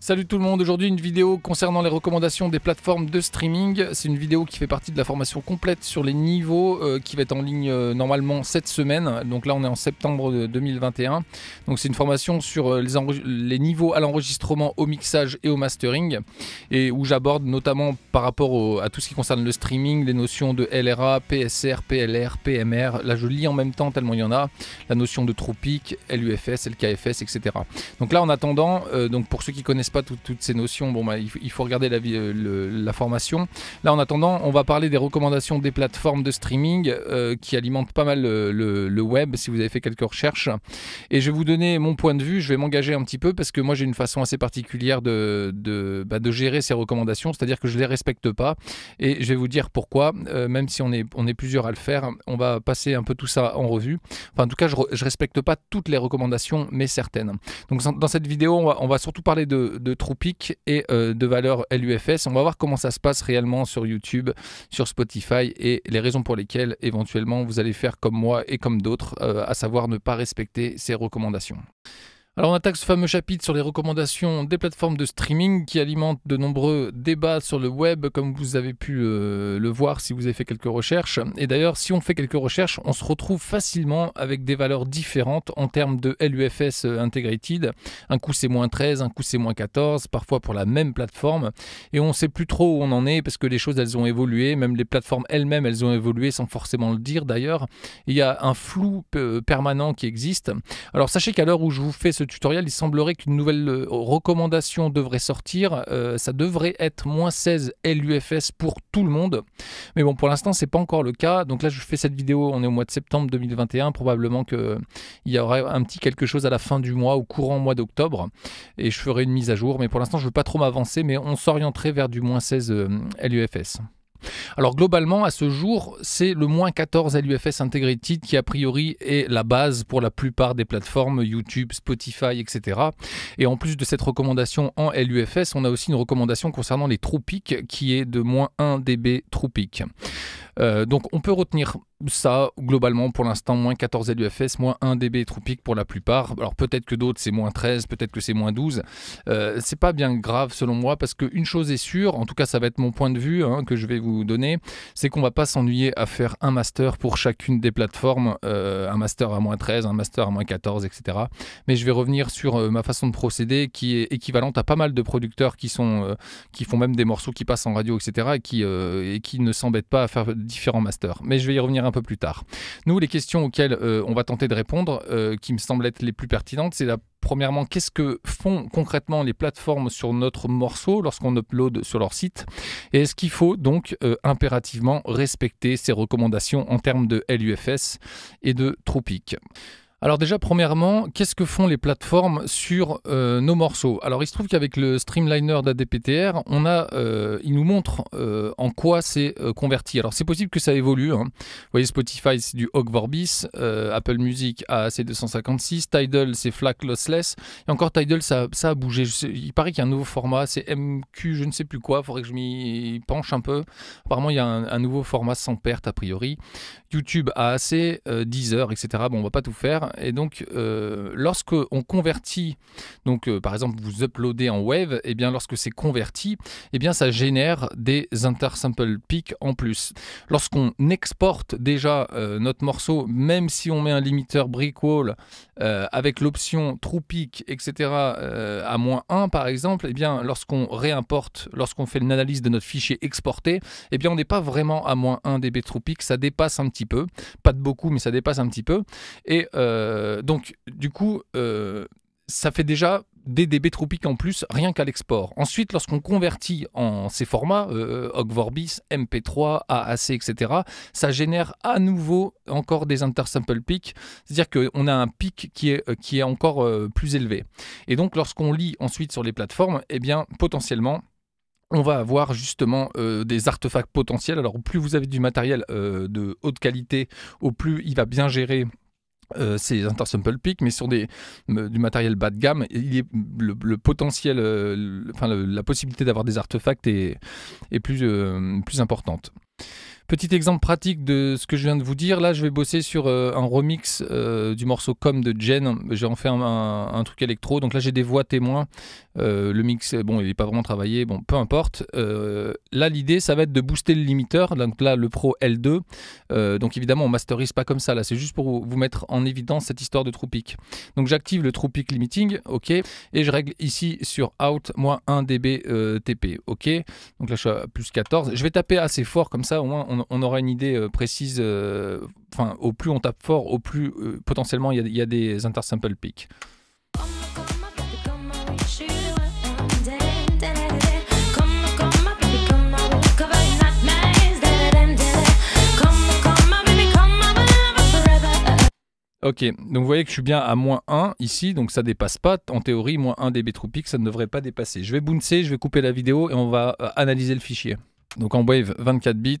Salut tout le monde, aujourd'hui une vidéo concernant les recommandations des plateformes de streaming. C'est une vidéo qui fait partie de la formation complète sur les niveaux euh, qui va être en ligne euh, normalement cette semaine. Donc là on est en septembre 2021. Donc c'est une formation sur euh, les, niveaux à l'enregistrement, au mixage et au mastering. Et où j'aborde notamment par rapport à tout ce qui concerne le streaming, les notions de LRA, PSR, PLR, PMR. Là je lis en même temps tellement il y en a. La notion de Tropic, LUFS, LKFS, etc. Donc là en attendant, donc pour ceux qui connaissent pas toutes ces notions, bon, bah, il, faut regarder la, euh, la, formation. Là, en attendant, on va parler des recommandations des plateformes de streaming euh, qui alimentent pas mal euh, le, web, si vous avez fait quelques recherches. Et je vais vous donner mon point de vue, je vais m'engager un petit peu parce que moi, j'ai une façon assez particulière de, bah, gérer ces recommandations, c'est-à-dire que je les respecte pas. Et je vais vous dire pourquoi, même si on est, on est plusieurs à le faire, on va passer un peu tout ça en revue. Enfin, en tout cas, je, ne respecte pas toutes les recommandations, mais certaines. Donc, dans cette vidéo, on va surtout parler de de Troupic et euh, de valeur LUFS. On va voir comment ça se passe réellement sur YouTube, sur Spotify et les raisons pour lesquelles éventuellement vous allez faire comme moi et comme d'autres, euh, à savoir ne pas respecter ces recommandations. Alors on attaque ce fameux chapitre sur les recommandations des plateformes de streaming qui alimentent de nombreux débats sur le web, comme vous avez pu euh, le voir si vous avez fait quelques recherches. Et d'ailleurs, si on fait quelques recherches, on se retrouve facilement avec des valeurs différentes en termes de LUFS euh, Integrated. Un coup c'est moins 13, un coup c'est moins 14, parfois pour la même plateforme. Et on ne sait plus trop où on en est parce que les choses elles ont évolué, même les plateformes elles-mêmes elles ont évolué sans forcément le dire d'ailleurs. Il y a un flou euh, permanent qui existe. Alors sachez qu'à l'heure où je vous fais ce tutoriel, il semblerait qu'une nouvelle euh, recommandation devrait sortir. Euh, ça devrait être moins 16 LUFS pour tout le monde. Mais bon, pour l'instant, c'est pas encore le cas. Donc là, je fais cette vidéo, on est au mois de septembre 2021. Probablement qu'il y aura un petit quelque chose à la fin du mois, au courant mois d'octobre. Et je ferai une mise à jour. Mais pour l'instant, je veux pas trop m'avancer, mais on s'orienterait vers du moins 16 euh, LUFS. Alors globalement, à ce jour, c'est le moins 14 LUFS Integrated qui a priori est la base pour la plupart des plateformes YouTube, Spotify, etc. Et en plus de cette recommandation en LUFS, on a aussi une recommandation concernant les tropiques qui est de moins 1 dB tropique. Euh, donc on peut retenir ça, globalement, pour l'instant, moins 14 LUFS, moins 1 dB tropique pour la plupart. Alors peut-être que d'autres, c'est moins 13, peut-être que c'est moins 12. Euh, c'est pas bien grave selon moi, parce qu'une chose est sûre, en tout cas ça va être mon point de vue hein, que je vais vous donner, c'est qu'on va pas s'ennuyer à faire un master pour chacune des plateformes, euh, un master à moins 13, un master à moins 14, etc. Mais je vais revenir sur euh, ma façon de procéder qui est équivalente à pas mal de producteurs qui, sont, qui font même des morceaux qui passent en radio, etc. et qui, et qui ne s'embêtent pas à faire différents masters. Mais je vais y revenir un peu plus tard. Nous, les questions auxquelles euh, on va tenter de répondre, euh, qui me semblent être les plus pertinentes, c'est la premièrement, qu'est-ce que font concrètement les plateformes sur notre morceau lorsqu'on upload sur leur site Et est-ce qu'il faut donc euh, impérativement respecter ces recommandations en termes de LUFS et de tropique? Alors déjà, premièrement, qu'est-ce que font les plateformes sur euh, nos morceaux Alors il se trouve qu'avec le streamliner d'ADPTR, on a, euh, il nous montre euh, en quoi c'est converti. Alors c'est possible que ça évolue. Hein. Vous voyez, Spotify c'est du Hog Vorbis, Apple Music c'est 256, Tidal c'est FLAC Lossless, et encore Tidal ça, a bougé. il paraît qu'il y a un nouveau format, c'est MQ, je ne sais plus quoi. Faudrait que je m'y penche un peu. Apparemment il y a un, nouveau format sans perte a priori. YouTube AAC, Deezer, etc. Bon, on va pas tout faire. Et donc, lorsqu'on euh, lorsque on convertit, donc euh, par exemple, vous uploadez en wave, et eh bien lorsque c'est converti, et eh bien ça génère des intersample peaks en plus. Lorsqu'on exporte déjà euh, notre morceau, même si on met un limiteur brick wall avec l'option true peak, etc., à moins 1 par exemple, et eh bien lorsqu'on réimporte, lorsqu'on fait l'analyse de notre fichier exporté, et bien on n'est pas vraiment à moins 1 dB true ça dépasse un petit peu, pas de beaucoup, mais ça dépasse un petit peu. Et euh, donc, du coup, euh, ça fait déjà des DB tropiques en plus, rien qu'à l'export. Ensuite, lorsqu'on convertit en ces formats, euh, euh Vorbis, MP3, AAC, etc., ça génère à nouveau encore des intersample peaks, c'est-à-dire qu'on a un pic qui est, qui est encore plus élevé. Et donc, lorsqu'on lit ensuite sur les plateformes, eh bien, potentiellement, on va avoir justement des artefacts potentiels. Alors, plus vous avez du matériel de haute qualité, au plus il va bien gérer euh, c'est intersample peak, mais sur des, euh, du matériel bas de gamme, il est, le, potentiel, euh, enfin, la possibilité d'avoir des artefacts est, plus, plus importante. Petit exemple pratique de ce que je viens de vous dire. Là, je vais bosser sur euh, un remix euh, du morceau Comme de Jen. J'ai en un, truc électro. Donc là, j'ai des voix témoins. Euh, le mix, bon, il n'est pas vraiment travaillé. Bon, peu importe. là, l'idée, ça va être de booster le limiteur. Donc là, le Pro L2. donc évidemment, on masterise pas comme ça. Là, c'est juste pour vous mettre en évidence cette histoire de true Donc j'active le true limiting. OK. Et je règle ici sur out, moins 1 dB TP. OK. Donc là, je suis à plus 14. Je vais taper assez fort comme ça. Au moins, on on, aura une idée euh, précise. Euh, enfin, au plus on tape fort, au plus euh, potentiellement il y, a des intersample peaks. Ok, donc vous voyez que je suis bien à moins 1 ici, donc ça dépasse pas. En théorie, moins 1 dB true ça ne devrait pas dépasser. Je vais bouncer, je vais couper la vidéo et on va analyser le fichier. Donc en wave 24 bits,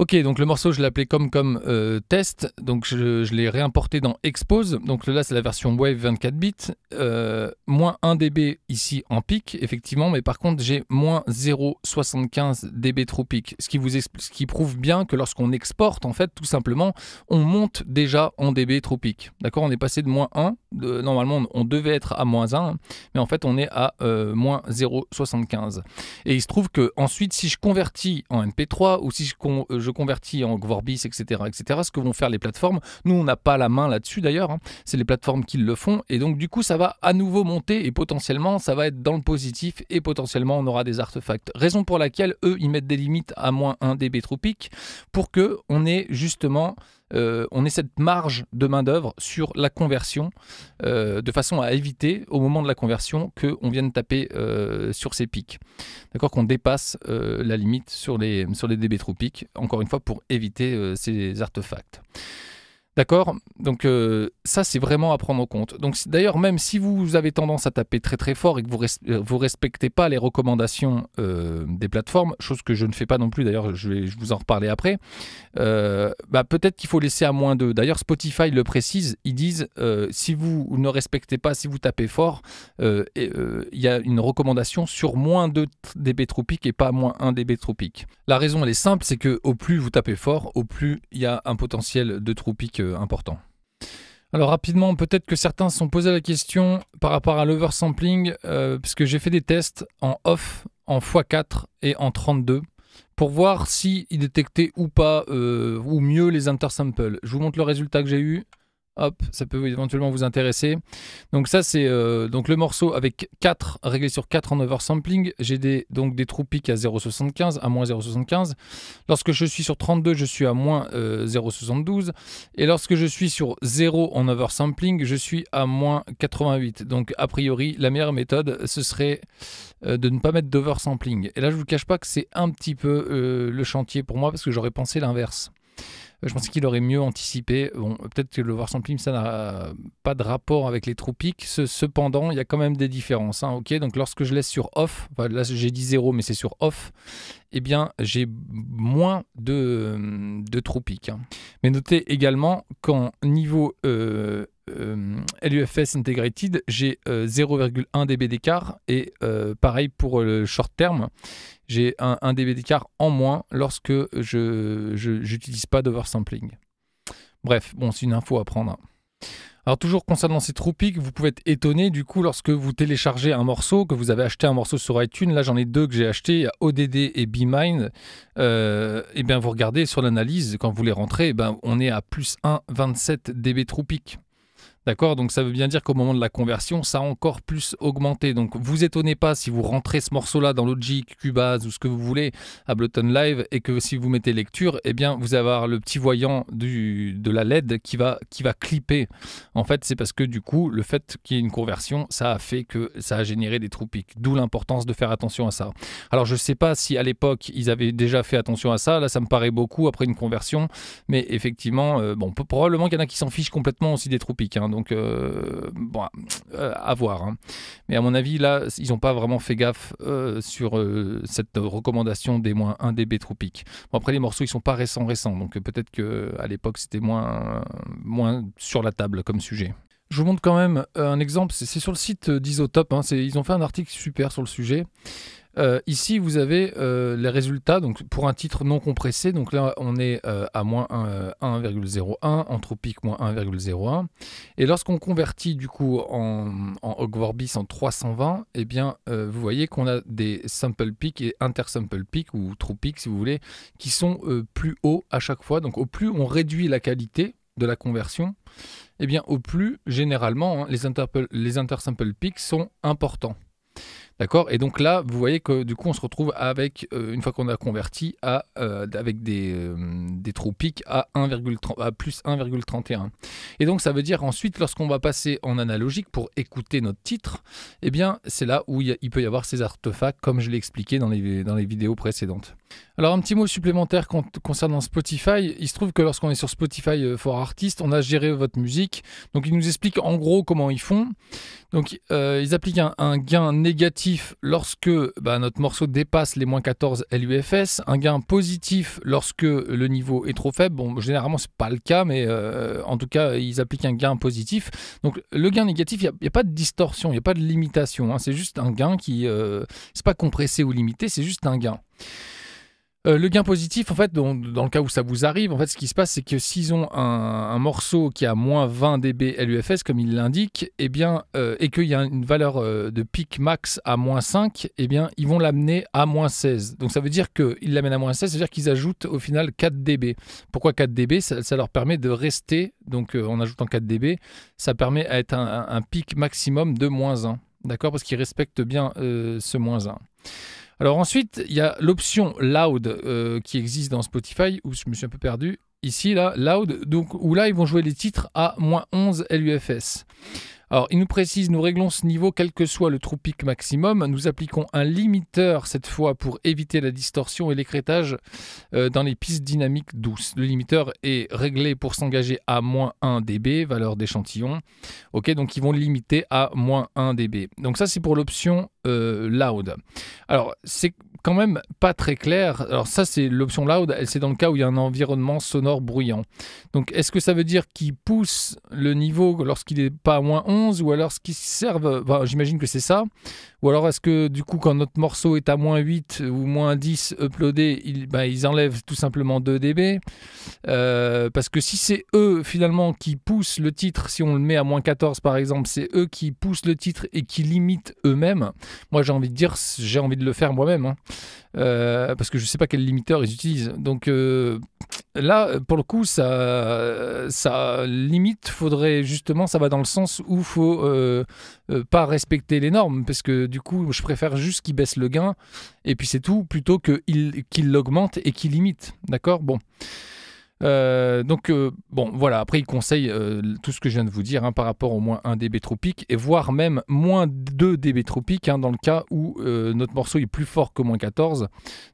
Ok, donc le morceau, je l'appelais comme comme euh, test, donc je, l'ai réimporté dans Expose. Donc là, c'est la version Wave 24 bits. Euh, moins 1 dB ici en pic, effectivement, mais par contre, j'ai moins 0,75 dB tropique. Ce qui, vous ce qui prouve bien que lorsqu'on exporte, en fait, tout simplement, on monte déjà en dB tropique. D'accord On est passé de moins 1, normalement, on, devait être à moins 1, mais en fait, on est à euh, moins 0,75. Et il se trouve que ensuite, si je convertis en MP3 ou si je, con je converti convertis en Gvorbis, etc., etc., ce que vont faire les plateformes. Nous, on n'a pas la main là-dessus d'ailleurs, hein. c'est les plateformes qui le font. Et donc, du coup, ça va à nouveau monter et potentiellement, ça va être dans le positif et potentiellement, on aura des artefacts. Raison pour laquelle, eux, ils mettent des limites à moins 1 dB tropique pour que on ait justement euh, on ait cette marge de main-d'œuvre sur la conversion, euh, de façon à éviter au moment de la conversion qu'on vienne taper euh, sur ces pics. D'accord Qu'on dépasse la limite sur les, sur les dB tropiques encore une fois, pour éviter ces artefacts. D'accord Donc euh, ça, c'est vraiment à prendre en compte. Donc d'ailleurs, même si vous avez tendance à taper très très fort et que vous ne euh, respectez pas les recommandations euh, des plateformes, chose que je ne fais pas non plus, d'ailleurs je vais vous en reparler après, bah, peut-être qu'il faut laisser à moins de. D'ailleurs, Spotify le précise, ils disent, si vous ne respectez pas, si vous tapez fort, il y a une recommandation sur moins de dB tropique et pas moins 1 dB tropique. La raison, elle est simple, c'est que au plus vous tapez fort, au plus il y a un potentiel de tropique euh, important. Alors rapidement, peut-être que certains se sont posés la question par rapport à l'oversampling, euh, parce puisque j'ai fait des tests en off, en x4 et en 32 pour voir si détectaient détectait ou pas, euh, ou mieux les intersamples. Je vous montre le résultat que j'ai eu. Hop, ça peut éventuellement vous intéresser. Donc ça c'est euh, donc le morceau avec 4 réglé sur 4 en oversampling. J'ai des donc des trous pics à 0.75, à moins 0.75. Lorsque je suis sur 32, je suis à moins 0.72 euh, et lorsque je suis sur 0 en oversampling, je suis à moins 88. Donc a priori, la meilleure méthode ce serait euh, de ne pas mettre d'oversampling. Et là, je vous cache pas que c'est un petit peu le chantier pour moi parce que j'aurais pensé l'inverse je pensais qu'il aurait mieux anticipé. Bon, peut-être que le Warsamplim, ça n'a pas de rapport avec les tropiques. Cependant, il y a quand même des différences. Hein. ok, donc lorsque je laisse sur off, là j'ai dit 0, mais c'est sur off, eh bien j'ai moins de, de tropiques. Hein. Mais notez également qu'en niveau euh, euh, LUFS Integrated, j'ai 0,1 euh, dB d'écart et euh, pareil pour le short term, j'ai un, dB d'écart en moins lorsque je n'utilise pas d'oversampling. Bref, bon, c'est une info à prendre. Hein. Alors toujours concernant ces troupiques, vous pouvez être étonné du coup lorsque vous téléchargez un morceau, que vous avez acheté un morceau sur iTunes, là j'en ai deux que j'ai acheté, il ODD et BeMind, et bien vous regardez sur l'analyse, quand vous les rentrez, eh ben, on est à plus 1,27 dB troupiques. D'accord Donc ça veut bien dire qu'au moment de la conversion, ça a encore plus augmenté. Donc vous étonnez pas si vous rentrez ce morceau-là dans Logic, Cubase ou ce que vous voulez, Ableton Live, et que si vous mettez lecture, eh bien vous allez avoir le petit voyant de la LED qui va, qui va clipper. En fait, c'est parce que du coup, le fait qu'il y ait une conversion, ça a fait que ça a généré des trous D'où l'importance de faire attention à ça. Alors je ne sais pas si à l'époque ils avaient déjà fait attention à ça. Là, ça me paraît beaucoup après une conversion, mais effectivement, euh, bon, probablement qu'il y en a qui s'en fichent complètement aussi des tropiques. Hein. Hein, donc euh, bon, euh, à voir. Hein. Mais à mon avis, là, ils n'ont pas vraiment fait gaffe euh, sur cette recommandation des moins 1 dB tropique. Bon, après, les morceaux, ils sont pas récents, récents, donc peut-être que à l'époque, c'était moins, moins sur la table comme sujet. Je vous montre quand même un exemple, c'est sur le site d'Isotope, hein, ils ont fait un article super sur le sujet. Euh, ici, vous avez euh, les résultats donc, pour un titre non compressé. Donc là, on est euh, à moins 1,01, en entropique moins 1,01. Et lorsqu'on convertit du coup en, en en 320, et eh bien, vous voyez qu'on a des sample peaks et intersample peaks ou true si vous voulez, qui sont plus hauts à chaque fois. Donc au plus on réduit la qualité de la conversion, Et eh bien, au plus généralement, hein, les, les intersample peaks sont importants. D'accord Et donc là, vous voyez que du coup, on se retrouve avec, euh, une fois qu'on a converti, à, euh, avec des, euh, des trous à, à plus 1,31. Et donc, ça veut dire ensuite, lorsqu'on va passer en analogique pour écouter notre titre, eh bien, c'est là où il, peut y avoir ces artefacts, comme je l'ai expliqué dans les, dans les vidéos précédentes. Alors, un petit mot supplémentaire concernant Spotify. Il se trouve que lorsqu'on est sur Spotify for Artists, on a géré votre musique. Donc, ils nous expliquent en gros comment ils font. Donc, ils appliquent un gain négatif lorsque bah, notre morceau dépasse les moins 14 LUFS, un gain positif lorsque le niveau est trop faible. Bon, généralement, c'est pas le cas, mais euh, en tout cas, ils appliquent un gain positif. Donc, le gain négatif, il n'y a, pas de distorsion, il n'y a pas de limitation. Hein. C'est juste un gain qui. Euh, c'est pas compressé ou limité, c'est juste un gain. Euh, le gain positif, en fait, dans, le cas où ça vous arrive, en fait, ce qui se passe, c'est que s'ils ont un, morceau qui a moins 20 dB LUFS, comme il l'indique, eh bien, euh, et qu'il y a une valeur euh, de pic max à moins 5, eh bien, ils vont l'amener à moins 16. Donc ça veut dire qu'ils l'amènent à moins 16, c'est-à-dire qu'ils ajoutent au final 4 dB. Pourquoi 4 dB ça, leur permet de rester, donc en ajoutant 4 dB, ça permet à un, un pic maximum de moins 1. D'accord Parce qu'ils respectent bien ce moins 1. Alors ensuite, il y a l'option Loud euh, qui existe dans Spotify, où je me suis un peu perdu. Ici, là, Loud, donc, où là, ils vont jouer les titres à moins 11 LUFS. Alors, il nous précise, nous réglons ce niveau quel que soit le trou pic maximum. Nous appliquons un limiteur cette fois pour éviter la distorsion et l'écrétage euh, dans les pistes dynamiques douces. Le limiteur est réglé pour s'engager à moins 1 dB, valeur d'échantillon. Ok, donc ils vont limiter à moins 1 dB. Donc ça, c'est pour l'option euh, loud. Alors, c'est quand même pas très clair. Alors ça, c'est l'option loud, c'est dans le cas où il y a un environnement sonore bruyant. Donc est-ce que ça veut dire qu'il pousse le niveau lorsqu'il n'est pas à moins 11 ou alors qu'ils servent, serve, j'imagine que c'est ça, ou alors est-ce que du coup quand notre morceau est à moins 8 ou moins 10 uploadé, bah, ils, enlèvent tout simplement 2 dB euh, Parce que si c'est eux finalement qui poussent le titre, si on le met à moins 14 par exemple, c'est eux qui poussent le titre et qui limitent eux-mêmes. Moi j'ai envie de dire, j'ai envie de le faire moi-même. Hein. Euh, parce que je ne sais pas quel limiteur ils utilisent. Donc euh, là, pour le coup, ça, ça limite, faudrait justement, ça va dans le sens où faut euh, pas respecter les normes, parce que du coup, je préfère juste qu'ils baissent le gain, et puis c'est tout, plutôt qu'ils qu l'augmentent et qu'ils limitent. D'accord Bon. Euh, donc, euh, bon, voilà. Après, il conseille euh, tout ce que je viens de vous dire hein, par rapport au moins 1 dB tropique, et voire même moins 2 dB tropique hein, dans le cas où notre morceau est plus fort que moins 14.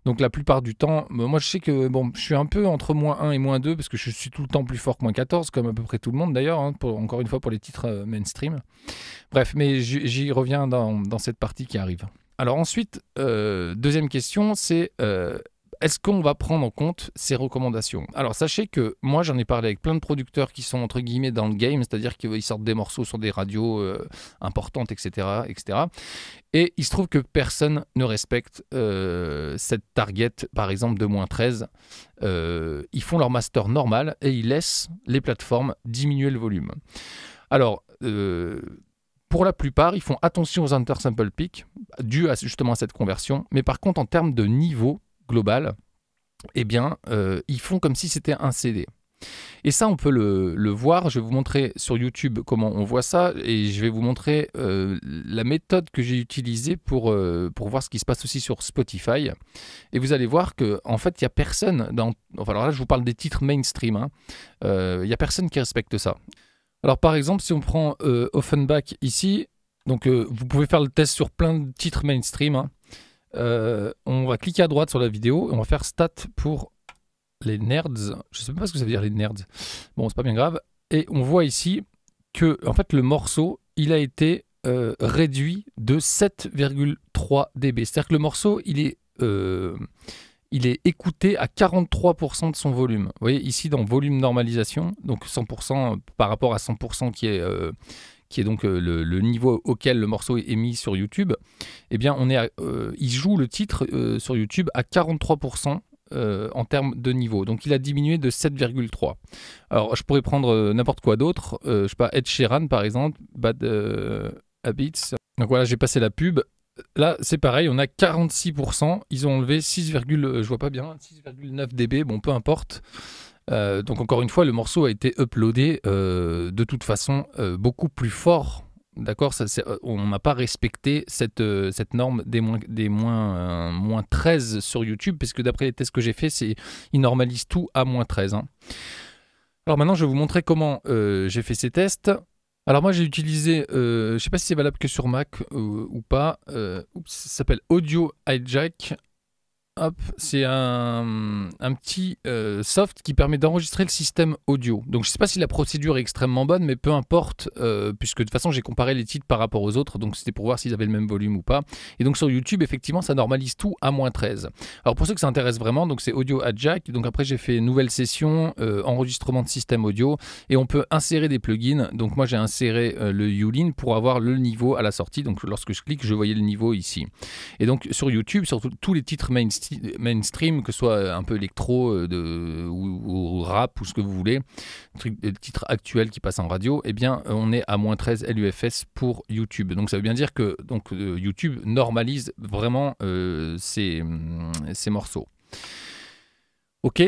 Donc, la plupart du temps, bah, moi je sais que bon, je suis un peu entre moins 1 et moins 2 parce que je suis tout le temps plus fort que moins 14, comme à peu près tout le monde d'ailleurs, hein, encore une fois pour les titres mainstream. Bref, mais j'y reviens dans, dans, cette partie qui arrive. Alors, ensuite, deuxième question, c'est est-ce qu'on va prendre en compte ces recommandations Alors sachez que moi j'en ai parlé avec plein de producteurs qui sont entre guillemets dans le game, c'est-à-dire qu'ils sortent des morceaux sur des radios euh, importantes, etc., etc. Et il se trouve que personne ne respecte euh, cette target, par exemple de moins 13. Euh, ils font leur master normal et ils laissent les plateformes diminuer le volume. Alors, pour la plupart, ils font attention aux intersample peaks, dû à, justement à cette conversion. Mais par contre, en termes de niveau, global, eh bien, euh, ils font comme si c'était un CD. Et ça, on peut le, voir. Je vais vous montrer sur YouTube comment on voit ça et je vais vous montrer euh, la méthode que j'ai utilisée pour, euh, pour voir ce qui se passe aussi sur Spotify. Et vous allez voir que en fait, il n'y a personne dans. Enfin, alors là, je vous parle des titres mainstream. Hein. Il y n'y a personne qui respecte ça. Alors, par exemple, si on prend Offenbach ici, donc vous pouvez faire le test sur plein de titres mainstream. Hein. Euh, on va cliquer à droite sur la vidéo et on va faire stat pour les nerds. Je sais pas ce que ça veut dire les nerds. Bon, c'est pas bien grave. Et on voit ici que en fait le morceau, il a été euh, réduit de 7,3 dB. C'est-à-dire que le morceau, il est euh, il est écouté à 43% de son volume. Vous voyez ici dans volume normalisation, donc 100% par rapport à 100% qui est qui est donc euh, le, niveau auquel le morceau est mis sur YouTube, eh bien, on est euh, il joue le titre euh, sur YouTube à 43%. en termes de niveau. Donc il a diminué de 7,3. Alors je pourrais prendre n'importe quoi d'autre. Je je sais pas, Ed Sheeran par exemple, Bad Habits. Donc voilà, j'ai passé la pub. Là, c'est pareil, on a 46%. Ils ont enlevé 6, je vois pas bien, 6,9 dB, bon, peu importe. Euh, donc encore une fois, le morceau a été uploadé euh, de toute façon euh, beaucoup plus fort. D'accord On n'a pas respecté cette, norme des moins, des moins, 13 sur YouTube, puisque d'après les tests que j'ai faits, ils normalisent tout à moins 13. Hein. Alors maintenant, je vais vous montrer comment j'ai fait ces tests. Alors moi j'ai utilisé, je ne sais pas si c'est valable que sur Mac ou pas, ça s'appelle Audio Hijack. Hop, c'est un, petit euh, soft qui permet d'enregistrer le système audio. Donc je ne sais pas si la procédure est extrêmement bonne, mais peu importe, euh, puisque de toute façon j'ai comparé les titres par rapport aux autres, donc c'était pour voir s'ils avaient le même volume ou pas. Et donc sur YouTube, effectivement, ça normalise tout à moins 13. Alors pour ceux que ça intéresse vraiment, donc c'est audio Adjac, jack. Donc après j'ai fait nouvelle session, euh, enregistrement de système audio, et on peut insérer des plugins. Donc moi j'ai inséré le Yulin pour avoir le niveau à la sortie. Donc lorsque je clique, je voyais le niveau ici. Et donc sur YouTube, sur tous les titres mainstream, mainstream, que ce soit un peu électro euh, ou, rap ou ce que vous voulez, truc, euh, titre actuel qui passe en radio, eh bien, euh, on est à moins 13 LUFS pour YouTube. Donc, ça veut bien dire que donc, YouTube normalise vraiment mm, ces morceaux. Ok,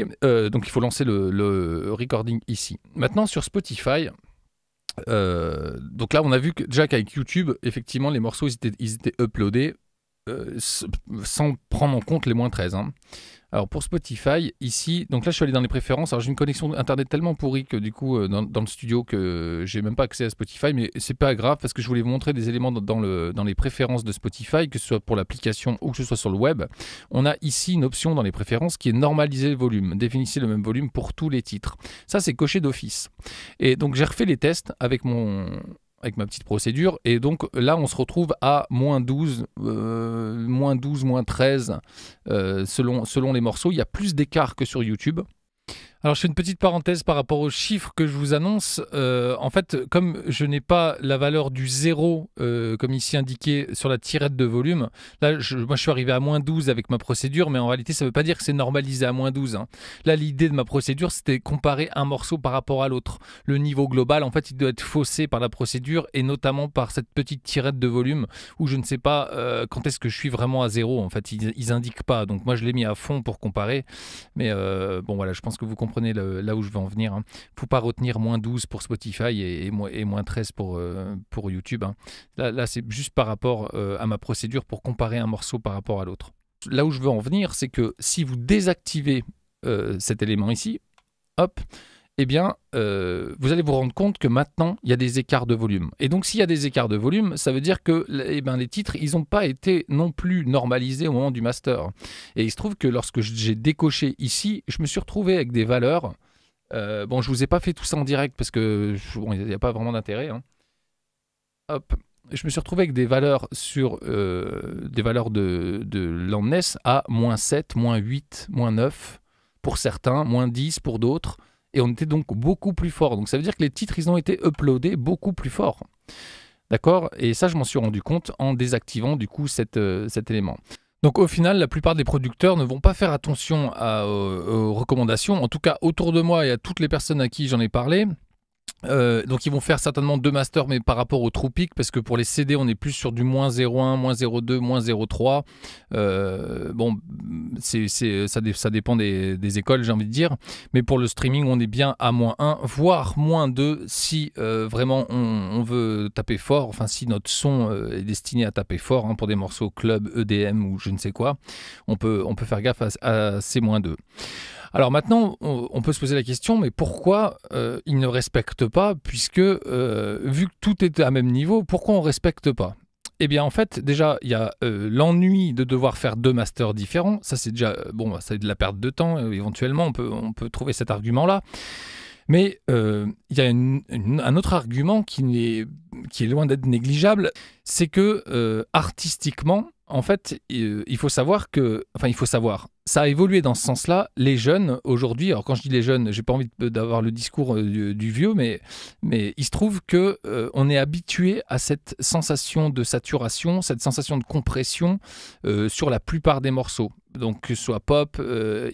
donc il faut lancer le, le, recording ici. Maintenant sur Spotify, donc là on a vu que déjà qu'avec YouTube, effectivement les morceaux étaient, ils étaient uploadés euh, sans prendre en compte les moins 13. Hein. Alors pour Spotify, ici, donc là je suis allé dans les préférences. Alors j'ai une connexion internet tellement pourrie que du coup euh, dans, le studio que j'ai même pas accès à Spotify, mais c'est pas grave parce que je voulais vous montrer des éléments dans, dans les préférences de Spotify, que ce soit pour l'application ou que ce soit sur le web. On a ici une option dans les préférences qui est normaliser le volume. Définissez le même volume pour tous les titres. Ça c'est coché d'office. Et donc j'ai refait les tests avec mon avec ma petite procédure. Et donc là, on se retrouve à moins 12, euh, moins 12, moins 13, euh, selon, selon les morceaux. Il y a plus d'écart que sur YouTube. Alors je fais une petite parenthèse par rapport aux chiffres que je vous annonce. Euh, en fait, comme je n'ai pas la valeur du zéro, euh, comme ici indiqué sur la tirette de volume, là je, moi je suis arrivé à moins 12 avec ma procédure, mais en réalité ça ne veut pas dire que c'est normalisé à moins 12. Hein. Là l'idée de ma procédure c'était comparer un morceau par rapport à l'autre. Le niveau global en fait il doit être faussé par la procédure et notamment par cette petite tirette de volume où je ne sais pas euh, quand est-ce que je suis vraiment à zéro. En fait ils, indiquent pas, donc moi je l'ai mis à fond pour comparer. Mais bon voilà, je pense que vous comprenez Prenez là où je veux en venir. Hein. faut pas retenir moins 12 pour Spotify et, moins 13 pour, euh, pour YouTube. Hein. Là, c'est juste par rapport euh, à ma procédure pour comparer un morceau par rapport à l'autre. Là où je veux en venir, c'est que si vous désactivez euh, cet élément ici, hop, eh bien, euh, vous allez vous rendre compte que maintenant, il y a des écarts de volume. Et donc, s'il y a des écarts de volume, ça veut dire que eh ben, les titres, ils n'ont pas été non plus normalisés au moment du master. Et il se trouve que lorsque j'ai décoché ici, je me suis retrouvé avec des valeurs. Euh, bon, je vous ai pas fait tout ça en direct parce que bon, n'y a pas vraiment d'intérêt. Hein. Hop, je me suis retrouvé avec des valeurs sur euh, des valeurs de, de à moins 7, moins 8, moins 9 pour certains, moins 10 pour d'autres. Et on était donc beaucoup plus fort. Donc ça veut dire que les titres, ils ont été uploadés beaucoup plus fort. D'accord Et ça, je m'en suis rendu compte en désactivant du coup euh, cet élément. Donc au final, la plupart des producteurs ne vont pas faire attention à, euh, aux recommandations. En tout cas, autour de moi et à toutes les personnes à qui j'en ai parlé, euh, donc ils vont faire certainement deux masters mais par rapport au Troupic parce que pour les CD on est plus sur du moins 0,1, moins 0,2, moins 0,3 euh, bon c'est, ça, dépend des, écoles j'ai envie de dire mais pour le streaming on est bien à moins 1 voire moins 2 si euh, vraiment on, veut taper fort enfin si notre son est destiné à taper fort hein, pour des morceaux club, EDM ou je ne sais quoi on peut, faire gaffe à, à ces moins 2 alors maintenant, on, peut se poser la question, mais pourquoi euh, ils ne respectent pas, puisque euh, vu que tout est à même niveau, pourquoi on ne respecte pas eh bien, en fait, déjà, il y a euh, l'ennui de devoir faire deux masters différents. Ça, c'est déjà, bon, bah, ça, c'est de la perte de temps. éventuellement, on peut, on peut trouver cet argument-là. Mais il y a un autre argument qui, est, qui est loin d'être négligeable, c'est que artistiquement, en fait, euh, il faut savoir que, enfin, il faut savoir, ça a évolué dans ce sens-là. Les jeunes aujourd'hui, alors quand je dis les jeunes, j'ai pas envie d'avoir le discours euh, du, vieux, mais mais il se trouve que euh, on est habitué à cette sensation de saturation, cette sensation de compression sur la plupart des morceaux. Donc que ce soit pop,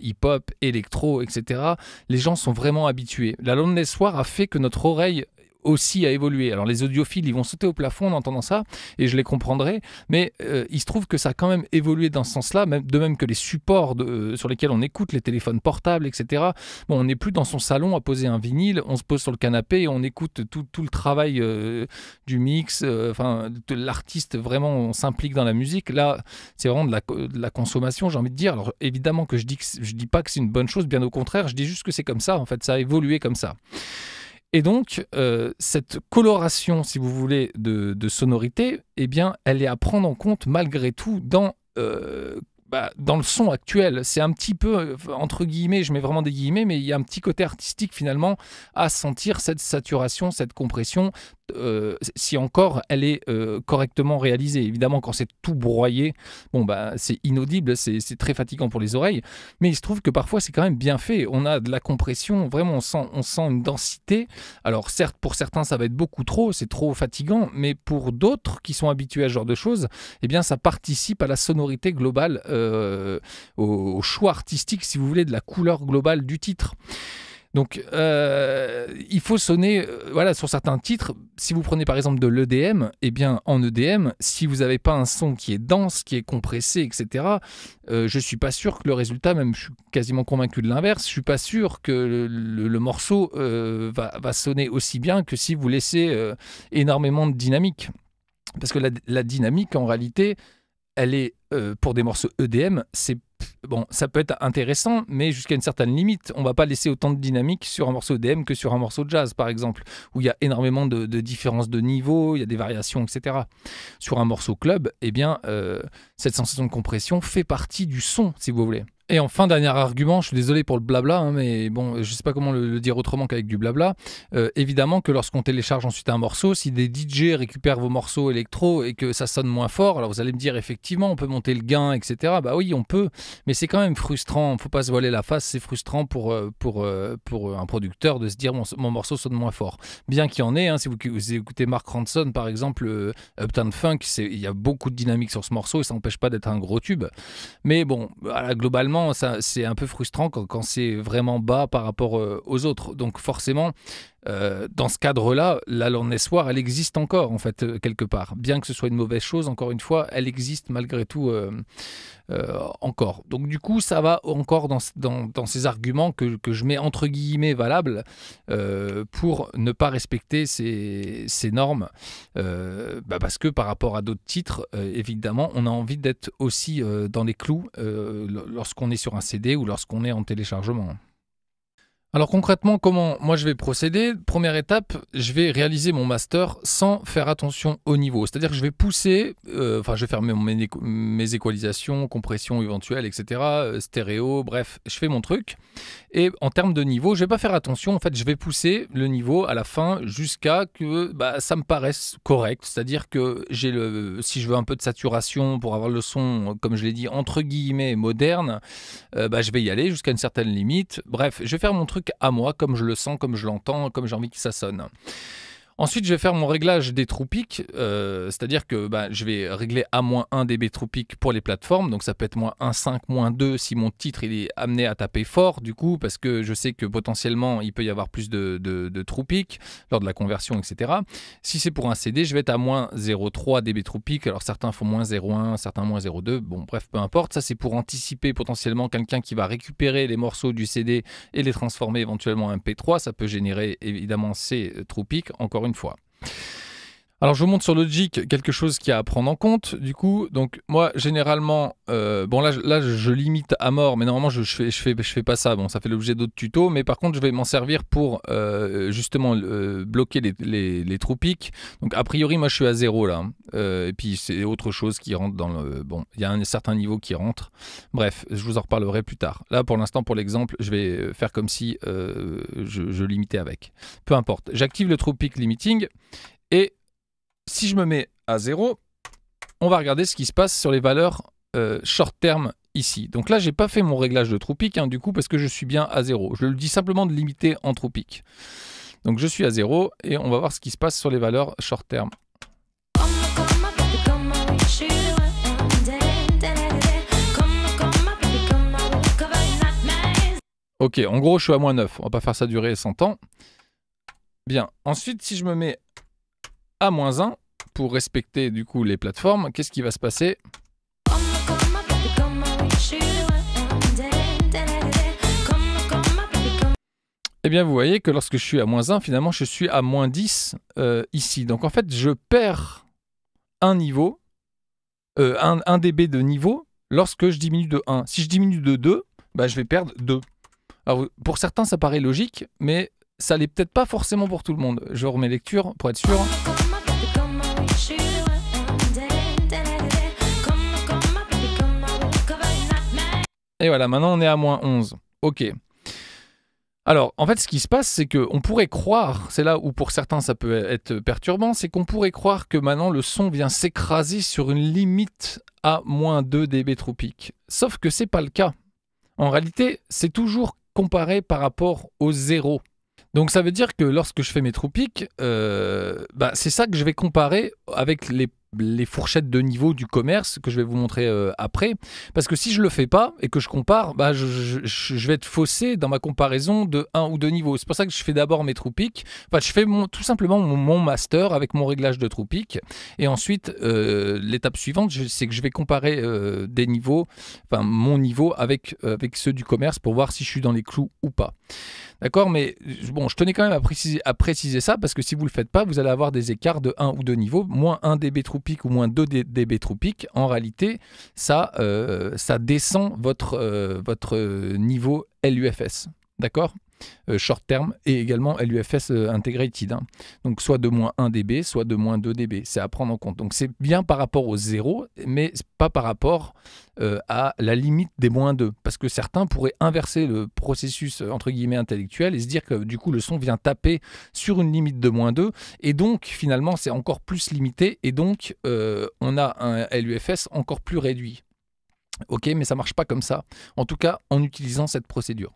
hip-hop, électro, etc. Les gens sont vraiment habitués. La des Soir a fait que notre oreille aussi à évoluer. Alors les audiophiles, ils vont sauter au plafond en entendant ça, et je les comprendrai, mais euh, il se trouve que ça a quand même évolué dans ce sens-là, même, de même que les supports euh, sur lesquels on écoute, les téléphones portables, etc. Bon, on n'est plus dans son salon à poser un vinyle, on se pose sur le canapé et on écoute tout, tout le travail euh, du mix, enfin, de l'artiste, vraiment, on s'implique dans la musique. Là, c'est vraiment de la, consommation, j'ai envie de dire. Alors évidemment que je dis, que, je dis pas que c'est une bonne chose, bien au contraire, je dis juste que c'est comme ça, en fait, ça a évolué comme ça. Et donc, euh, cette coloration, si vous voulez, de, sonorité, eh bien, elle est à prendre en compte malgré tout dans euh, bah, dans le son actuel. C'est un petit peu, euh, entre guillemets, je mets vraiment des guillemets, mais il y a un petit côté artistique finalement à sentir cette saturation, cette compression, euh, si encore elle est euh, correctement réalisée. Évidemment, quand c'est tout broyé, bon, bah, c'est inaudible, c'est très fatigant pour les oreilles, mais il se trouve que parfois c'est quand même bien fait. On a de la compression, vraiment, on sent, on sent une densité. Alors, certes, pour certains, ça va être beaucoup trop, c'est trop fatigant, mais pour d'autres qui sont habitués à ce genre de choses, eh bien, ça participe à la sonorité globale. Euh, au, choix artistique, si vous voulez, de la couleur globale du titre. Donc, euh, il faut sonner, euh, voilà, sur certains titres. Si vous prenez par exemple de l'EDM, eh bien, en EDM, si vous n'avez pas un son qui est dense, qui est compressé, etc., je je suis pas sûr que le résultat, même, je suis quasiment convaincu de l'inverse. Je suis pas sûr que le, morceau va, sonner aussi bien que si vous laissez énormément de dynamique, parce que la dynamique, en réalité, elle est euh, pour des morceaux EDM, c'est bon, ça peut être intéressant, mais jusqu'à une certaine limite. On va pas laisser autant de dynamique sur un morceau EDM que sur un morceau de jazz, par exemple, où il y a énormément de, différences de niveau, il y a des variations, etc. Sur un morceau club, eh bien, euh, cette sensation de compression fait partie du son, si vous voulez. Et enfin, dernier argument, je suis désolé pour le blabla, hein, mais bon, je sais pas comment le, dire autrement qu'avec du blabla. Euh, évidemment que lorsqu'on télécharge ensuite un morceau, si des DJ récupèrent vos morceaux électro et que ça sonne moins fort, alors vous allez me dire effectivement, on peut monter le gain, etc. Bah oui, on peut, mais c'est quand même frustrant. Faut pas se voiler la face, c'est frustrant pour, euh, pour, euh, pour un producteur de se dire mon, morceau sonne moins fort. Bien qu'il y en ait, hein, si vous, écoutez Mark Ranson par exemple, Uptown Funk, il y a beaucoup de dynamique sur ce morceau et ça n'empêche pas d'être un gros tube. Mais bon, globalement, c'est un peu frustrant quand, c'est vraiment bas par rapport euh, aux autres. Donc forcément, euh, dans ce cadre-là, la soir elle existe encore, en fait, euh, quelque part. Bien que ce soit une mauvaise chose, encore une fois, elle existe malgré tout euh, encore. Donc, du coup, ça va encore dans, ces arguments que, je mets entre guillemets valables pour ne pas respecter ces, normes. Bah, parce que par rapport à d'autres titres, évidemment, on a envie d'être aussi dans les clous lorsqu'on est sur un CD ou lorsqu'on est en téléchargement. Alors concrètement, comment moi je vais procéder Première étape, je vais réaliser mon master sans faire attention au niveau. C'est-à-dire que je vais pousser, euh, enfin je vais faire mes, mes, équalisations, compression éventuelle, etc., euh, stéréo, bref, je fais mon truc. Et en termes de niveau, je vais pas faire attention. En fait, je vais pousser le niveau à la fin jusqu'à que bah, ça me paraisse correct. C'est-à-dire que j'ai le, si je veux un peu de saturation pour avoir le son, comme je l'ai dit, entre guillemets moderne, euh, bah, je vais y aller jusqu'à une certaine limite. Bref, je vais faire mon truc à moi, comme je le sens, comme je l'entends, comme j'ai envie que ça sonne. Ensuite, je vais faire mon réglage des troupiques euh, c'est-à-dire que bah, je vais régler à moins 1 dB tropique pour les plateformes, donc ça peut être moins 1,5, moins 2 si mon titre il est amené à taper fort, du coup, parce que je sais que potentiellement il peut y avoir plus de, de, lors de la conversion, etc. Si c'est pour un CD, je vais être à moins 0,3 dB tropique alors certains font moins 0,1, certains moins 0,2, bon, bref, peu importe, ça c'est pour anticiper potentiellement quelqu'un qui va récupérer les morceaux du CD et les transformer éventuellement en MP3, ça peut générer évidemment ces tropiques encore une fois. Alors, je vous montre sur Logic quelque chose qui a à prendre en compte. Du coup, donc moi, généralement, euh, bon là, là, je limite à mort, mais normalement, je, je, fais, je, fais, je fais pas ça. Bon, ça fait l'objet d'autres tutos, mais par contre, je vais m'en servir pour euh, justement euh, bloquer les, les, Donc, a priori, moi, je suis à zéro là. et puis, c'est autre chose qui rentre dans le. Bon, il y a un certain niveau qui rentre. Bref, je vous en reparlerai plus tard. Là, pour l'instant, pour l'exemple, je vais faire comme si je, je limitais avec. Peu importe. J'active le true limiting et si je me mets à 0, on va regarder ce qui se passe sur les valeurs euh, short terme ici. Donc là, je n'ai pas fait mon réglage de tropique, hein, du coup, parce que je suis bien à 0. Je le dis simplement de limiter en tropique. Donc je suis à 0 et on va voir ce qui se passe sur les valeurs short terme. Ok, en gros, je suis à moins 9. On va pas faire ça durer 100 ans. Bien. Ensuite, si je me mets a-1 pour respecter du coup les plateformes, qu'est-ce qui va se passer Eh bien, vous voyez que lorsque je suis à moins 1, finalement, je suis à moins 10 euh, ici. Donc, en fait, je perds un niveau, euh, un, dB de niveau lorsque je diminue de 1. Si je diminue de 2, bah, je vais perdre 2. pour certains, ça paraît logique, mais ça l'est peut-être pas forcément pour tout le monde. Je remets lecture pour être sûr. Et voilà, maintenant on est à moins 11. Ok. Alors, en fait, ce qui se passe, c'est on pourrait croire, c'est là où pour certains ça peut être perturbant, c'est qu'on pourrait croire que maintenant le son vient s'écraser sur une limite à moins 2 dB tropique Sauf que c'est pas le cas. En réalité, c'est toujours comparé par rapport au zéro. Donc ça veut dire que lorsque je fais mes tropiques, euh, bah, c'est ça que je vais comparer avec les les fourchettes de niveau du commerce que je vais vous montrer euh, après. Parce que si je le fais pas et que je compare, bah, je, vais être faussé dans ma comparaison de un ou deux niveaux. C'est pour ça que je fais d'abord mes tropiques Enfin, je fais tout simplement mon, master avec mon réglage de tropiques Et ensuite, euh, l'étape suivante, c'est que je vais comparer euh, des niveaux, enfin mon niveau avec, avec ceux du commerce pour voir si je suis dans les clous ou pas. D'accord Mais bon, je tenais quand même à préciser, ça parce que si vous ne le faites pas, vous allez avoir des écarts de 1 ou 2 niveaux, moins 1 dB tropique ou moins 2 dB tropique. En réalité, ça, euh, ça descend votre, euh, votre niveau LUFS. D'accord euh, short term et également LUFS euh, integrated. Hein. Donc soit de moins 1 dB, soit de moins 2 dB. C'est à prendre en compte. Donc c'est bien par rapport au 0, mais pas par rapport euh, à la limite des moins 2. Parce que certains pourraient inverser le processus entre guillemets intellectuel et se dire que du coup le son vient taper sur une limite de moins 2. Et donc finalement c'est encore plus limité et donc on a un LUFS encore plus réduit. Ok, mais ça marche pas comme ça. En tout cas, en utilisant cette procédure.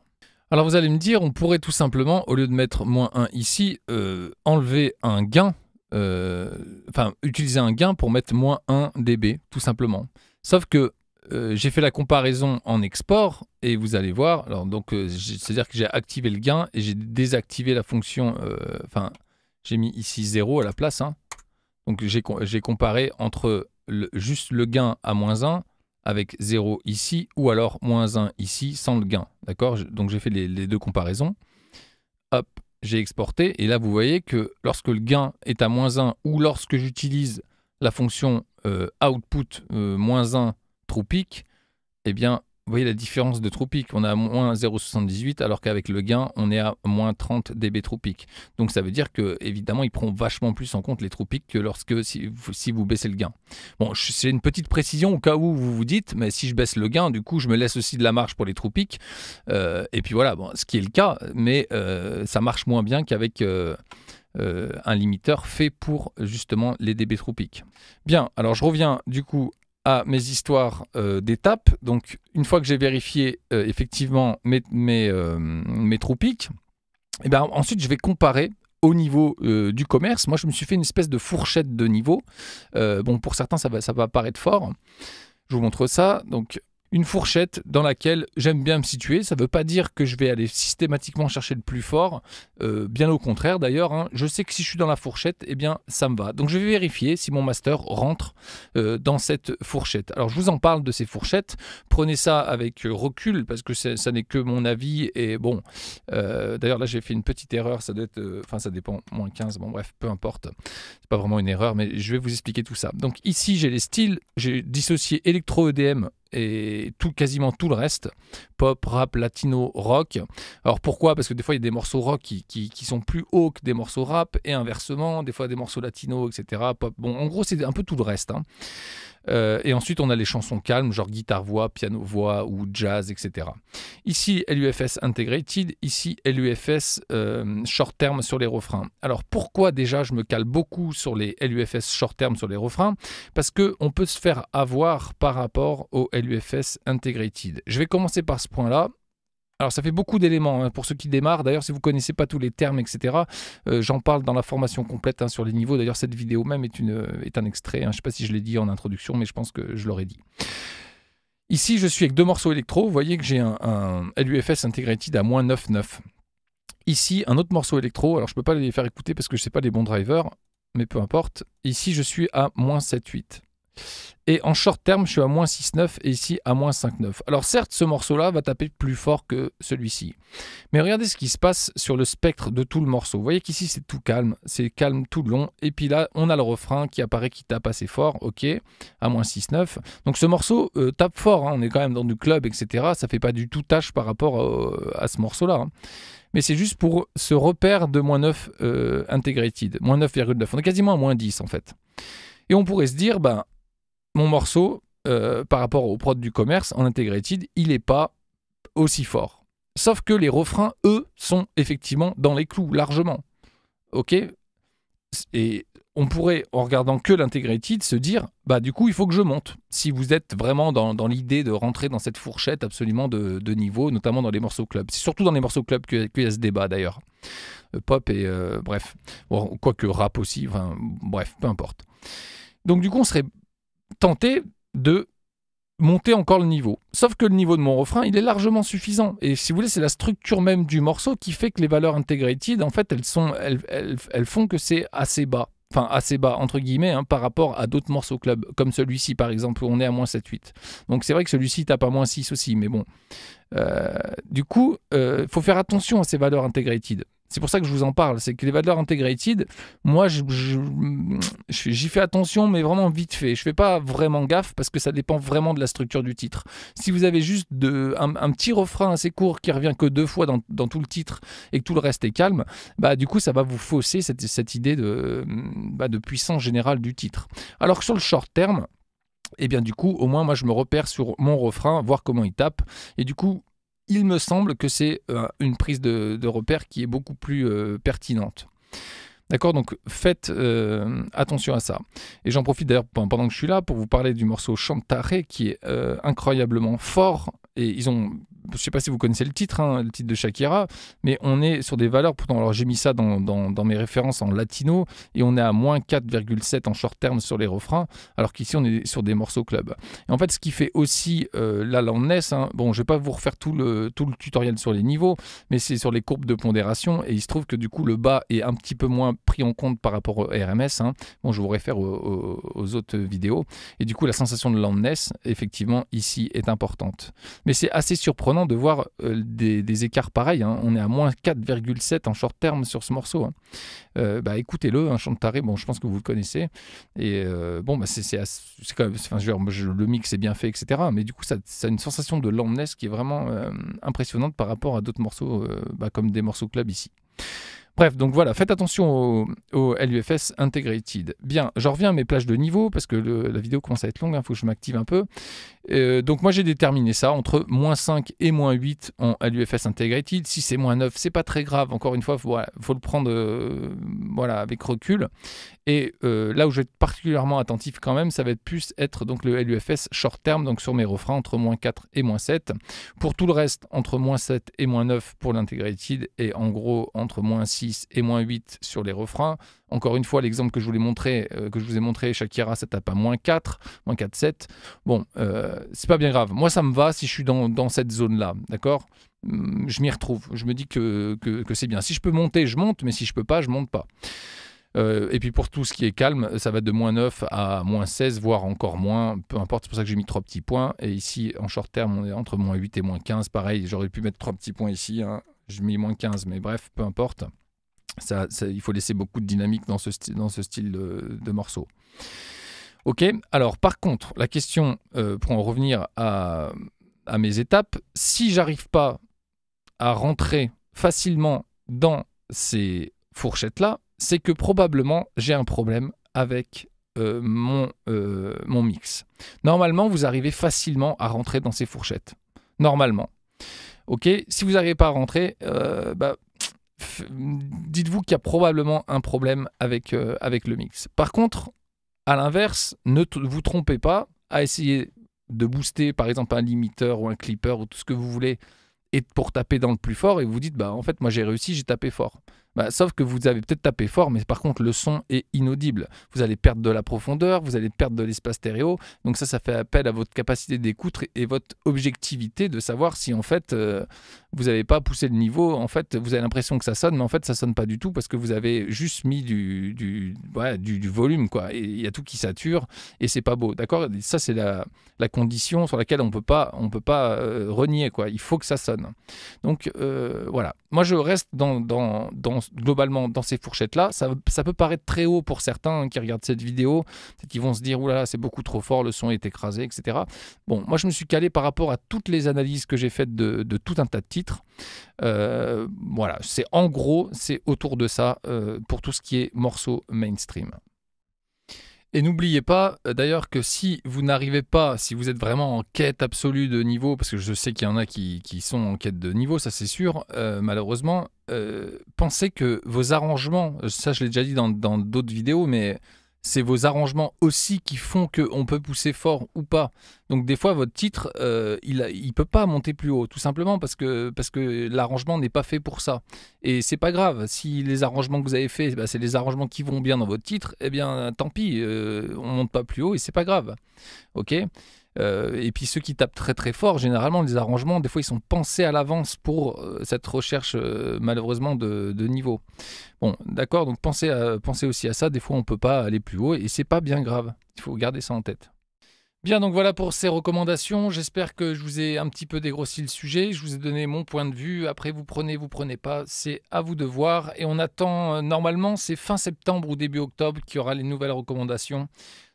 Alors vous allez me dire, on pourrait tout simplement, au lieu de mettre moins 1 ici, euh, enlever un gain, euh, enfin utiliser un gain pour mettre moins 1 dB, tout simplement. Sauf que euh, j'ai fait la comparaison en export et vous allez voir, alors donc c'est-à-dire que j'ai activé le gain et j'ai désactivé la fonction, enfin j'ai mis ici 0 à la place, hein. donc j'ai comparé entre juste le gain à moins 1 avec 0 ici, ou alors moins 1 ici, sans le gain. D'accord Donc j'ai fait les, deux comparaisons. Hop, j'ai exporté, et là vous voyez que lorsque le gain est à moins 1, ou lorsque j'utilise la fonction euh, output euh, moins 1 tropique, eh bien vous voyez la différence de tropiques. On a moins 0,78 alors qu'avec le gain, on est à moins 30 dB tropique. Donc ça veut dire que évidemment, il prend vachement plus en compte les tropiques que lorsque si vous, si vous baissez le gain. Bon, c'est une petite précision au cas où vous vous dites, mais si je baisse le gain, du coup, je me laisse aussi de la marge pour les tropiques. Euh, et puis voilà, ce qui est le cas, mais euh, ça marche moins bien qu'avec euh, un limiteur fait pour justement les dB tropiques. Bien, alors je reviens du coup mes histoires euh, d'étapes. Donc, une fois que j'ai vérifié euh, effectivement mes, mes, euh, mes et eh bien ensuite je vais comparer au niveau du commerce. Moi, je me suis fait une espèce de fourchette de niveau. bon, pour certains, ça va, ça va paraître fort. Je vous montre ça. Donc, une fourchette dans laquelle j'aime bien me situer. Ça ne veut pas dire que je vais aller systématiquement chercher le plus fort. Euh, bien au contraire, d'ailleurs, hein, je sais que si je suis dans la fourchette, eh bien, ça me va. Donc, je vais vérifier si mon master rentre euh, dans cette fourchette. Alors, je vous en parle de ces fourchettes. Prenez ça avec euh, recul parce que ça n'est que mon avis. Et bon, d'ailleurs, là, j'ai fait une petite erreur. Ça doit être, enfin, ça dépend, moins 15. Bon, bref, peu importe. C'est pas vraiment une erreur, mais je vais vous expliquer tout ça. Donc, ici, j'ai les styles. J'ai dissocié électro-EDM et tout, quasiment tout le reste, pop, rap, latino, rock. Alors pourquoi Parce que des fois il y a des morceaux rock qui, sont plus hauts que des morceaux rap et inversement, des fois des morceaux latino, etc. Pop. Bon, en gros c'est un peu tout le reste. Hein. Euh, et ensuite, on a les chansons calmes, genre guitare-voix, piano-voix ou jazz, etc. Ici, LUFS Integrated, ici, LUFS euh, Short Term sur les refrains. Alors, pourquoi déjà je me cale beaucoup sur les LUFS Short Term sur les refrains Parce qu'on peut se faire avoir par rapport au LUFS Integrated. Je vais commencer par ce point-là alors ça fait beaucoup d'éléments hein. pour ceux qui démarrent. D'ailleurs, si vous ne connaissez pas tous les termes, etc., euh, j'en parle dans la formation complète hein, sur les niveaux. D'ailleurs, cette vidéo même est, euh, est un extrait. Hein. Je ne sais pas si je l'ai dit en introduction, mais je pense que je l'aurais dit. Ici, je suis avec deux morceaux électro. Vous voyez que j'ai un, un, LUFS Integrated à moins 9,9. Ici, un autre morceau électro. Alors, je ne peux pas les faire écouter parce que je ne sais pas les bons drivers, mais peu importe. Ici, je suis à moins 7,8. Et en short terme, je suis à moins 6,9 et ici à moins 5,9. Alors certes, ce morceau-là va taper plus fort que celui-ci. Mais regardez ce qui se passe sur le spectre de tout le morceau. Vous voyez qu'ici, c'est tout calme. C'est calme tout le long. Et puis là, on a le refrain qui apparaît, qui tape assez fort. OK, à moins 6,9. Donc ce morceau euh, tape fort. Hein. On est quand même dans du club, etc. Ça fait pas du tout tâche par rapport euh, à, ce morceau-là. Hein. mais c'est juste pour ce repère de moins 9 euh, integrated, moins 9,9. On est quasiment à moins 10 en fait. Et on pourrait se dire, ben, mon morceau, euh, par rapport aux prod du commerce en integrated, il n'est pas aussi fort. Sauf que les refrains, eux, sont effectivement dans les clous, largement. Ok Et on pourrait, en regardant que l'integrated, se dire, bah du coup, il faut que je monte. Si vous êtes vraiment dans, l'idée de rentrer dans cette fourchette absolument de, niveau, notamment dans les morceaux club. C'est surtout dans les morceaux club qu'il y a ce débat d'ailleurs. Euh, pop et euh, bref. Bon, Quoique rap aussi, bref, peu importe. Donc du coup, on serait tenter de monter encore le niveau. Sauf que le niveau de mon refrain, il est largement suffisant. Et si vous voulez, c'est la structure même du morceau qui fait que les valeurs integrated, en fait, elles, sont, elles, font que c'est assez bas. Enfin, assez bas, entre guillemets, hein, par rapport à d'autres morceaux club, comme celui-ci, par exemple, où on est à moins 7-8. Donc c'est vrai que celui-ci tape à moins 6 aussi, mais bon. Euh, du coup, il euh, faut faire attention à ces valeurs integrated. C'est pour ça que je vous en parle. C'est que les valeurs integrated, moi, j'y fais attention, mais vraiment vite fait. Je ne fais pas vraiment gaffe parce que ça dépend vraiment de la structure du titre. Si vous avez juste de, un, petit refrain assez court qui revient que deux fois dans, tout le titre et que tout le reste est calme, bah du coup, ça va vous fausser cette, idée de, bah, de puissance générale du titre. Alors que sur le short terme, eh bien du coup, au moins moi je me repère sur mon refrain, voir comment il tape. Et du coup, il me semble que c'est euh, une prise de, repère qui est beaucoup plus euh, pertinente. D'accord Donc faites euh, attention à ça. Et j'en profite d'ailleurs ben, pendant que je suis là pour vous parler du morceau Chantare qui est incroyablement fort. Et ils ont je ne sais pas si vous connaissez le titre, hein, le titre de Shakira, mais on est sur des valeurs, pourtant, alors j'ai mis ça dans, mes références en latino, et on est à moins 4,7 en short terme sur les refrains, alors qu'ici on est sur des morceaux club. Et en fait, ce qui fait aussi euh, la landness, je hein, bon, je vais pas vous refaire tout le, tout le tutoriel sur les niveaux, mais c'est sur les courbes de pondération, et il se trouve que du coup le bas est un petit peu moins pris en compte par rapport au RMS. Hein. Bon, je vous réfère aux, aux, autres vidéos, et du coup la sensation de landness, effectivement, ici est importante. Mais c'est assez surprenant de voir euh, des, écarts pareils. Hein. On est à moins 4,7 en short terme sur ce morceau. Hein. Euh, bah, Écoutez-le, un chant de taré, bon, je pense que vous le connaissez. Et euh, bon, bah, c'est quand même, enfin, je, le mix est bien fait, etc. Mais du coup, ça, a une sensation de lambness qui est vraiment impressionnante par rapport à d'autres morceaux, bah, comme des morceaux club ici. Bref, donc voilà, faites attention au, LUFS Integrated. Bien, je reviens à mes plages de niveau parce que la vidéo commence à être longue, il hein, faut que je m'active un peu. Euh, donc moi j'ai déterminé ça entre moins 5 et moins 8 en, l'UFS Integrated. Si c'est moins 9, c'est pas très grave. Encore une fois, il faut, le prendre euh, voilà, avec recul. Et euh, là où je vais être particulièrement attentif quand même, ça va être plus être donc le LUFS short term, donc sur mes refrains entre moins 4 et moins 7. Pour tout le reste, entre moins 7 et moins 9 pour l'Integrated et en gros entre moins 6 et moins 8 sur les refrains. Encore une fois, l'exemple que je voulais montrer, que je vous ai montré, Shakira, ça tape à moins 4, moins 4, 7. Bon, c'est pas bien grave. Moi, ça me va si je suis dans, dans cette zone-là, d'accord hmm, Je m'y retrouve. Je me dis que, que, c'est bien. Si je peux monter, je monte, mais si je peux pas, je monte pas. Euh, et puis pour tout ce qui est calme, ça va de moins 9 à moins 16, voire encore moins, peu importe, c'est pour ça que j'ai mis trois petits points. Et ici, en short terme, on est entre moins 8 et moins 15, pareil, j'aurais pu mettre trois petits points ici, hein. j'ai mis moins 15, mais bref, peu importe. Ça, il faut laisser beaucoup de dynamique dans ce, dans ce style de, de morceau. Ok, alors par contre, la question, euh, pour en revenir à, mes étapes, si j'arrive pas à rentrer facilement dans ces fourchettes-là, c'est que probablement j'ai un problème avec euh, euh, mon, mix. Normalement, vous arrivez facilement à rentrer dans ces fourchettes. Normalement. Ok Si vous n'arrivez pas à rentrer, bah, dites-vous qu'il y a probablement un problème avec le mix. Par contre, à l'inverse, ne vous trompez pas à essayer de booster par exemple un limiteur ou un clipper ou tout ce que vous voulez et pour taper dans le plus fort et vous dites bah en fait moi j'ai réussi j'ai tapé fort bah, sauf que vous avez peut-être tapé fort, mais par contre, le son est inaudible. Vous allez perdre de la profondeur, vous allez perdre de l'espace stéréo. Donc ça, ça fait appel à votre capacité d'écoute et votre objectivité de savoir si en fait euh, vous n'avez pas poussé le niveau. En fait, vous avez l'impression que ça sonne, mais en fait, ça sonne pas du tout parce que vous avez juste mis du, du, volume, quoi. Et il y a tout qui sature et c'est pas beau. D'accord Ça, c'est la, la, condition sur laquelle on peut pas, on peut pas euh, renier, quoi. Il faut que ça sonne. Donc euh, voilà. Moi, je reste dans, dans, dans globalement dans ces fourchettes-là. Ça, peut paraître très haut pour certains hein, qui regardent cette vidéo, qui vont se dire, oulala, c'est beaucoup trop fort, le son est écrasé, etc. Bon, moi je me suis calé par rapport à toutes les analyses que j'ai faites de, tout un tas de titres. Euh, voilà, c'est en gros, c'est autour de ça euh, pour tout ce qui est morceau mainstream. Et n'oubliez pas euh, d'ailleurs que si vous n'arrivez pas, si vous êtes vraiment en quête absolue de niveau, parce que je sais qu'il y en a qui, sont en quête de niveau, ça c'est sûr, euh, malheureusement, euh, pensez que vos arrangements, ça je l'ai déjà dit dans d'autres vidéos, mais c'est vos arrangements aussi qui font qu'on peut pousser fort ou pas. Donc des fois, votre titre, euh, il ne peut pas monter plus haut, tout simplement parce que, parce que l'arrangement n'est pas fait pour ça. Et c'est pas grave, si les arrangements que vous avez faits, bah, c'est les arrangements qui vont bien dans votre titre, eh bien tant pis, on euh, on monte pas plus haut et c'est pas grave. ok euh, et puis ceux qui tapent très très fort, généralement les arrangements, des fois ils sont pensés à l'avance pour euh, cette recherche euh, malheureusement de, niveau. Bon, d'accord, donc pensez, à, aussi à ça, des fois on ne peut pas aller plus haut et c'est pas bien grave, il faut garder ça en tête. Bien, donc voilà pour ces recommandations. J'espère que je vous ai un petit peu dégrossi le sujet. Je vous ai donné mon point de vue. Après, vous prenez, vous prenez pas. C'est à vous de voir. Et on attend, normalement, c'est fin septembre ou début octobre qu'il y aura les nouvelles recommandations.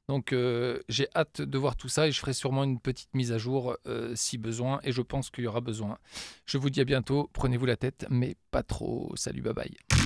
Donc euh, j'ai hâte de voir tout ça et je ferai sûrement une petite mise à jour euh, si besoin et je pense qu'il y aura besoin. Je vous dis à bientôt, prenez-vous la tête, mais pas trop. Salut, bye bye.